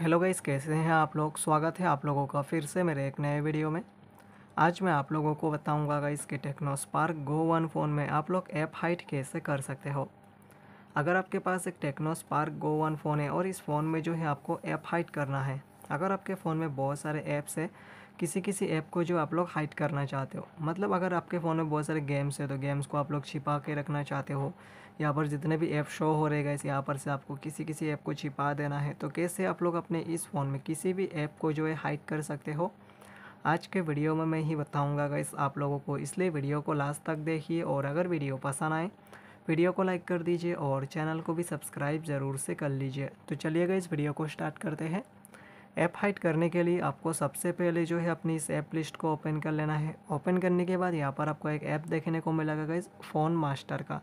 hello guys कैसे हैं आप लोग स्वागत है आप लोगों का फिर से मेरे एक नए वीडियो में आज मैं आप लोगों को बताऊंगा गाइस कि Tecno Spark Go one phone में आप लोग ऐप हाइट कैसे कर सकते हो अगर आपके पास एक Tecno Spark Go one phone है और इस फ़ोन में जो है आपको ऐप हाइट करना है अगर आपके फ़ोन में बहुत सारे ऐप्स है किसी किसी ऐप को जो आप लोग हाइड करना चाहते हो मतलब अगर आपके फ़ोन में बहुत सारे गेम्स है तो गेम्स को आप लोग छिपा के रखना चाहते हो यहाँ पर जितने भी ऐप शो हो रहे गए यहाँ पर से आपको किसी किसी ऐप को छिपा देना है तो कैसे आप लोग अपने इस फ़ोन में किसी भी ऐप को जो है हाइड कर सकते हो आज के वीडियो में मैं ही बताऊँगा गैस आप लोगों को इसलिए वीडियो को लास्ट तक देखिए और अगर वीडियो पसंद आए वीडियो को लाइक कर दीजिए और चैनल को भी सब्सक्राइब ज़रूर से कर लीजिए तो चलिएगा इस वीडियो को स्टार्ट करते हैं ऐप हाइड करने के लिए आपको सबसे पहले जो है अपनी इस ऐप लिस्ट को ओपन कर लेना है ओपन करने के बाद यहाँ पर आपको एक ऐप देखने को मिलेगा गाइज फ़ोन मास्टर का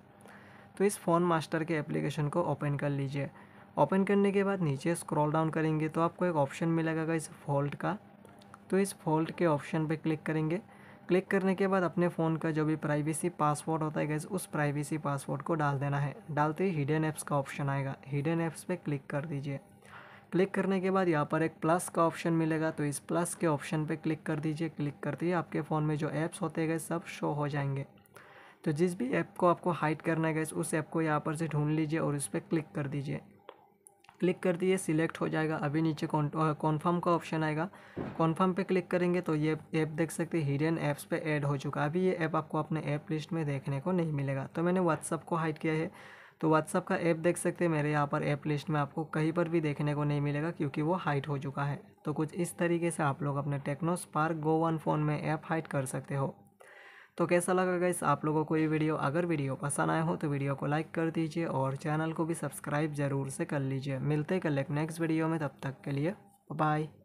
तो इस फ़ोन मास्टर के एप्लीकेशन को ओपन कर लीजिए ओपन करने के बाद नीचे स्क्रॉल डाउन करेंगे तो आपको एक ऑप्शन मिलेगा गाइज फॉल्ट का तो इस फॉल्ट के ऑप्शन पर क्लिक करेंगे क्लिक करने के बाद अपने फ़ोन का जो भी प्राइवेसी पासवर्ड होता है गैस उस प्राइवेसी पासवर्ड को डाल देना है डालते ही हिडन ऐप्स का ऑप्शन आएगा हिडन ऐप्स पे क्लिक कर दीजिए क्लिक करने के बाद यहाँ पर एक प्लस का ऑप्शन मिलेगा तो इस प्लस के ऑप्शन पे क्लिक कर दीजिए क्लिक करते ही आपके फ़ोन में जो ऐप्स होते गए सब शो हो जाएंगे तो जिस भी ऐप को आपको हाइड करना है गैस उस ऐप को यहाँ पर से ढूंढ लीजिए और उस पर क्लिक कर दीजिए क्लिक कर दिए सिलेक्ट हो जाएगा अभी नीचे कॉन्फर्म का ऑप्शन आएगा कॉन्फर्म पे क्लिक करेंगे तो ये ऐप देख सकते हैं हिडन ऐप्स पे ऐड हो चुका अभी ये ऐप आपको अपने ऐप लिस्ट में देखने को नहीं मिलेगा तो मैंने व्हाट्सअप को हाइड किया है तो व्हाट्सअप का ऐप देख सकते हैं मेरे यहाँ पर ऐप लिस्ट में आपको कहीं पर भी देखने को नहीं मिलेगा क्योंकि वो हाइट हो चुका है तो कुछ इस तरीके से आप लोग अपने Tecno Spark Go one phone में ऐप हाइट कर सकते हो तो कैसा लगा गाइस आप लोगों को ये वीडियो अगर वीडियो पसंद आया हो तो वीडियो को लाइक कर दीजिए और चैनल को भी सब्सक्राइब ज़रूर से कर लीजिए मिलते कल एक नेक्स्ट वीडियो में तब तक के लिए बाय